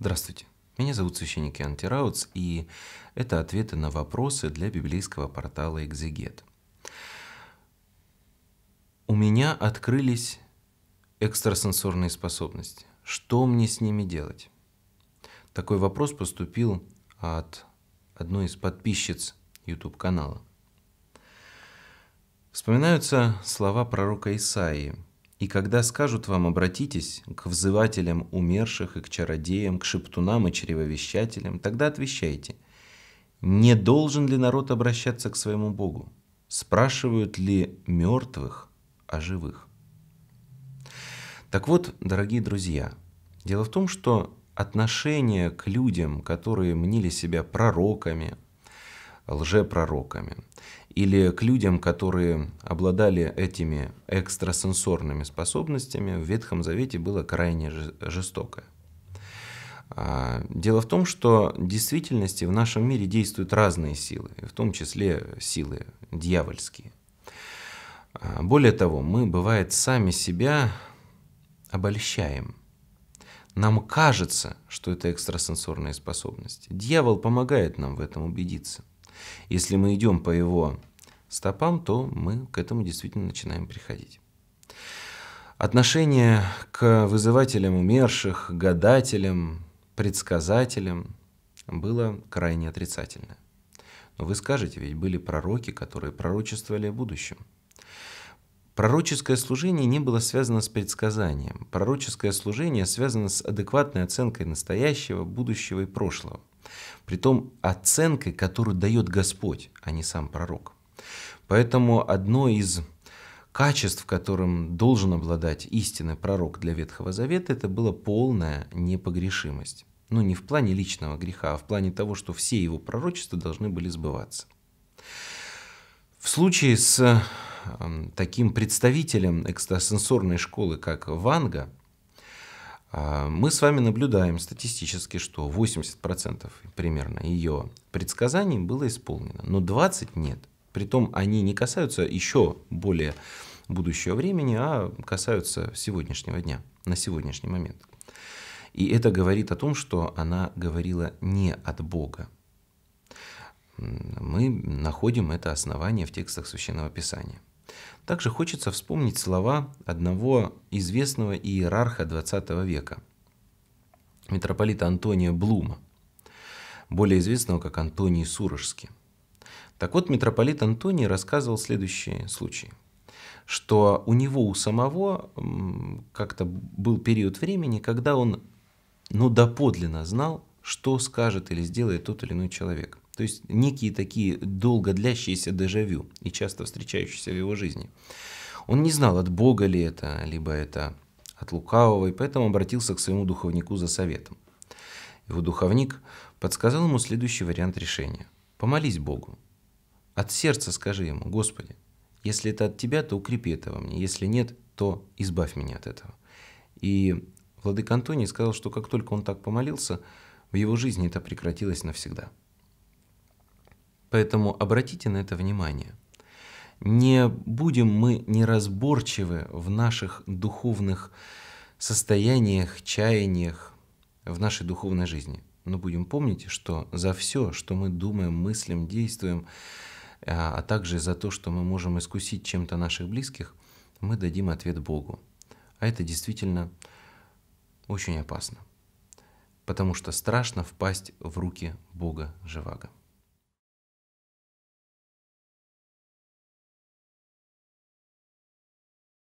Здравствуйте. Меня зовут священник Иоанн Тираутс, и это ответы на вопросы для библейского портала «Экзегет». У меня открылись экстрасенсорные способности. Что мне с ними делать? Такой вопрос поступил от одной из подписчиц YouTube-канала. Вспоминаются слова пророка Исаии – и когда скажут вам «обратитесь» к взывателям умерших и к чародеям, к шептунам и чревовещателям, тогда отвечайте «Не должен ли народ обращаться к своему Богу? Спрашивают ли мертвых о живых?» Так вот, дорогие друзья, дело в том, что отношение к людям, которые мнили себя пророками, лжепророками, или к людям, которые обладали этими экстрасенсорными способностями, в Ветхом Завете было крайне жестокое. А, дело в том, что в действительности в нашем мире действуют разные силы, в том числе силы дьявольские. А, более того, мы, бывает, сами себя обольщаем. Нам кажется, что это экстрасенсорные способности. Дьявол помогает нам в этом убедиться. Если мы идем по его стопам, то мы к этому действительно начинаем приходить. Отношение к вызывателям умерших, гадателям, предсказателям было крайне отрицательное. Но вы скажете, ведь были пророки, которые пророчествовали о будущем. Пророческое служение не было связано с предсказанием. Пророческое служение связано с адекватной оценкой настоящего, будущего и прошлого. Притом оценкой, которую дает Господь, а не сам пророк. Поэтому одно из качеств, которым должен обладать истинный пророк для Ветхого Завета, это была полная непогрешимость. Но ну, не в плане личного греха, а в плане того, что все его пророчества должны были сбываться. В случае с эм, таким представителем экстрасенсорной школы, как Ванга, а, мы с вами наблюдаем статистически, что 80% примерно ее предсказаний было исполнено, но 20 нет. Притом они не касаются еще более будущего времени, а касаются сегодняшнего дня, на сегодняшний момент. И это говорит о том, что она говорила не от Бога. Мы находим это основание в текстах Священного Писания. Также хочется вспомнить слова одного известного иерарха XX века, митрополита Антония Блума, более известного как Антоний Сурожский. Так вот, митрополит Антоний рассказывал следующие случаи что у него у самого как-то был период времени, когда он ну, доподлинно знал, что скажет или сделает тот или иной человек – то есть некие такие долго длящиеся дежавю и часто встречающиеся в его жизни. Он не знал, от Бога ли это, либо это от лукавого, и поэтому обратился к своему духовнику за советом. Его духовник подсказал ему следующий вариант решения. «Помолись Богу. От сердца скажи ему, Господи, если это от Тебя, то укрепи это во мне, если нет, то избавь меня от этого». И Владык Антоний сказал, что как только он так помолился, в его жизни это прекратилось навсегда – Поэтому обратите на это внимание. Не будем мы неразборчивы в наших духовных состояниях, чаяниях, в нашей духовной жизни. Но будем помнить, что за все, что мы думаем, мыслим, действуем, а, а также за то, что мы можем искусить чем-то наших близких, мы дадим ответ Богу. А это действительно очень опасно, потому что страшно впасть в руки Бога Живаго.